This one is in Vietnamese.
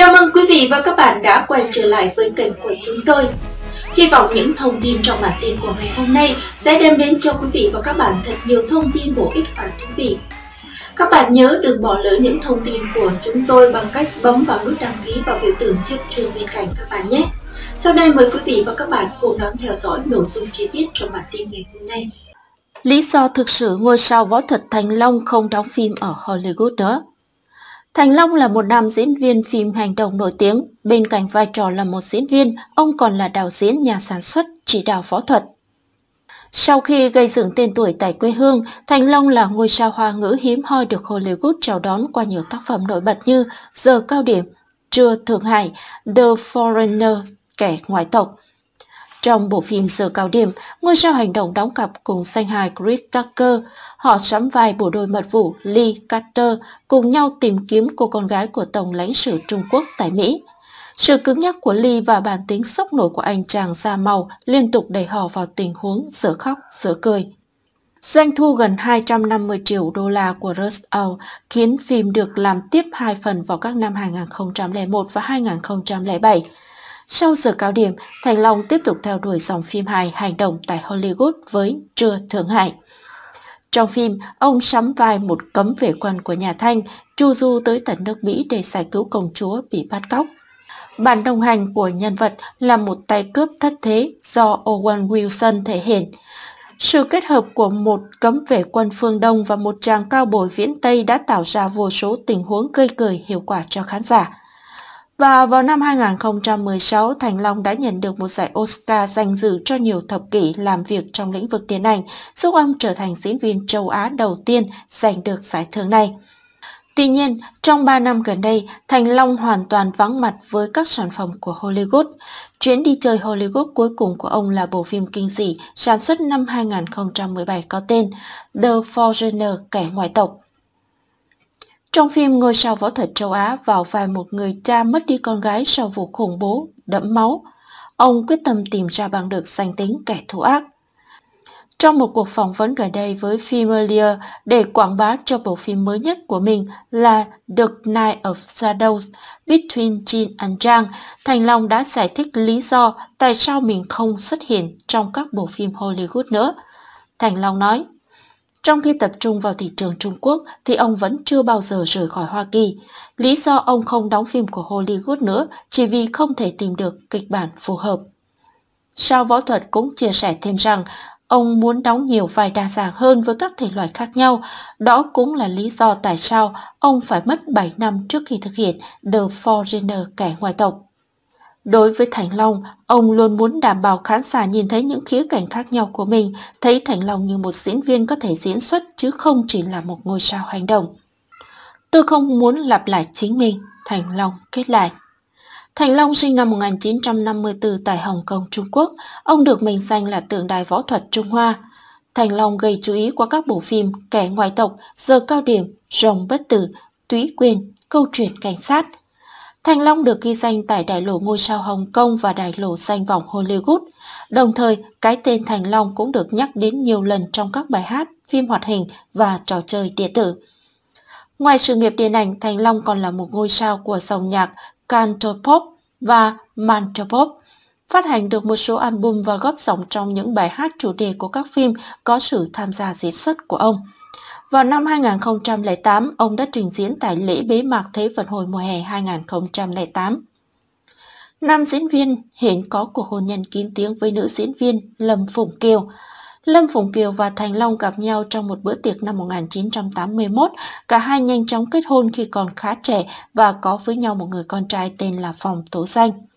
Chào mừng quý vị và các bạn đã quay trở lại với kênh của chúng tôi. Hy vọng những thông tin trong bản tin của ngày hôm nay sẽ đem đến cho quý vị và các bạn thật nhiều thông tin bổ ích và thú vị. Các bạn nhớ đừng bỏ lỡ những thông tin của chúng tôi bằng cách bấm vào nút đăng ký và biểu tượng chiếc chuông bên cạnh các bạn nhé. Sau đây mời quý vị và các bạn cùng đón theo dõi nội dung chi tiết trong bản tin ngày hôm nay. Lý do thực sự ngôi sao võ thuật Thành Long không đóng phim ở Hollywood nữa Thành Long là một nam diễn viên phim hành động nổi tiếng, bên cạnh vai trò là một diễn viên, ông còn là đạo diễn nhà sản xuất, chỉ đạo võ thuật. Sau khi gây dựng tên tuổi tại quê hương, Thành Long là ngôi sao hoa ngữ hiếm hoi được Hollywood chào đón qua nhiều tác phẩm nổi bật như Giờ Cao Điểm, Trưa Thượng Hải, The Foreigner, Kẻ Ngoại Tộc, trong bộ phim Giờ Cao Điểm, ngôi sao hành động đóng cặp cùng danh hài Chris Tucker. Họ sắm vai bộ đôi mật vụ Lee Carter cùng nhau tìm kiếm cô con gái của Tổng lãnh sự Trung Quốc tại Mỹ. Sự cứng nhắc của Lee và bản tính sốc nổi của anh chàng da màu liên tục đẩy họ vào tình huống giữa khóc giữa cười. Doanh thu gần 250 triệu đô la của Rust Out khiến phim được làm tiếp hai phần vào các năm 2001 và 2007. Sau giờ cao điểm, Thành Long tiếp tục theo đuổi dòng phim hài hành động tại Hollywood với Trưa Thượng Hải. Trong phim, ông sắm vai một cấm vệ quân của nhà Thanh, chu du tới tận nước Mỹ để giải cứu công chúa bị bắt cóc. Bạn đồng hành của nhân vật là một tay cướp thất thế do Owen Wilson thể hiện. Sự kết hợp của một cấm vệ quân phương Đông và một chàng cao bồi viễn Tây đã tạo ra vô số tình huống gây cười hiệu quả cho khán giả. Và vào năm 2016, Thành Long đã nhận được một giải Oscar dành dự cho nhiều thập kỷ làm việc trong lĩnh vực điện ảnh, giúp ông trở thành diễn viên châu Á đầu tiên giành được giải thưởng này. Tuy nhiên, trong 3 năm gần đây, Thành Long hoàn toàn vắng mặt với các sản phẩm của Hollywood. Chuyến đi chơi Hollywood cuối cùng của ông là bộ phim kinh dị sản xuất năm 2017 có tên The Foreigner Kẻ Ngoại Tộc. Trong phim Ngôi sao võ thuật châu Á vào vai một người cha mất đi con gái sau vụ khủng bố, đẫm máu, ông quyết tâm tìm ra bằng được danh tính kẻ thù ác. Trong một cuộc phỏng vấn gần đây với Filmelia để quảng bá cho bộ phim mới nhất của mình là The Night of Shadows Between Jin and Zhang, Thành Long đã giải thích lý do tại sao mình không xuất hiện trong các bộ phim Hollywood nữa. Thành Long nói, trong khi tập trung vào thị trường Trung Quốc thì ông vẫn chưa bao giờ rời khỏi Hoa Kỳ. Lý do ông không đóng phim của Hollywood nữa chỉ vì không thể tìm được kịch bản phù hợp. Sao võ thuật cũng chia sẻ thêm rằng ông muốn đóng nhiều vai đa dạng hơn với các thể loại khác nhau. Đó cũng là lý do tại sao ông phải mất 7 năm trước khi thực hiện The Foreigner kẻ ngoại tộc. Đối với Thành Long, ông luôn muốn đảm bảo khán giả nhìn thấy những khía cạnh khác nhau của mình, thấy Thành Long như một diễn viên có thể diễn xuất chứ không chỉ là một ngôi sao hành động. Tôi không muốn lặp lại chính mình, Thành Long kết lại. Thành Long sinh năm 1954 tại Hồng Kông, Trung Quốc. Ông được mệnh danh là tượng đài võ thuật Trung Hoa. Thành Long gây chú ý qua các bộ phim Kẻ ngoại tộc, Giờ cao điểm, Rồng bất tử, Túy quyền, Câu chuyện cảnh sát – Thành Long được ghi danh tại đại lộ ngôi sao Hồng Kông và đại lộ danh vọng Hollywood. Đồng thời, cái tên Thành Long cũng được nhắc đến nhiều lần trong các bài hát, phim hoạt hình và trò chơi điện tử. Ngoài sự nghiệp điện ảnh, Thành Long còn là một ngôi sao của dòng nhạc Cantopop và Mantopop, phát hành được một số album và góp giọng trong những bài hát chủ đề của các phim có sự tham gia diễn xuất của ông. Vào năm 2008, ông đã trình diễn tại lễ bế mạc Thế vận hội mùa hè 2008. Nam diễn viên hiện có cuộc hôn nhân kín tiếng với nữ diễn viên Lâm Phụng Kiều. Lâm Phụng Kiều và Thành Long gặp nhau trong một bữa tiệc năm 1981. Cả hai nhanh chóng kết hôn khi còn khá trẻ và có với nhau một người con trai tên là Phòng Tố Danh.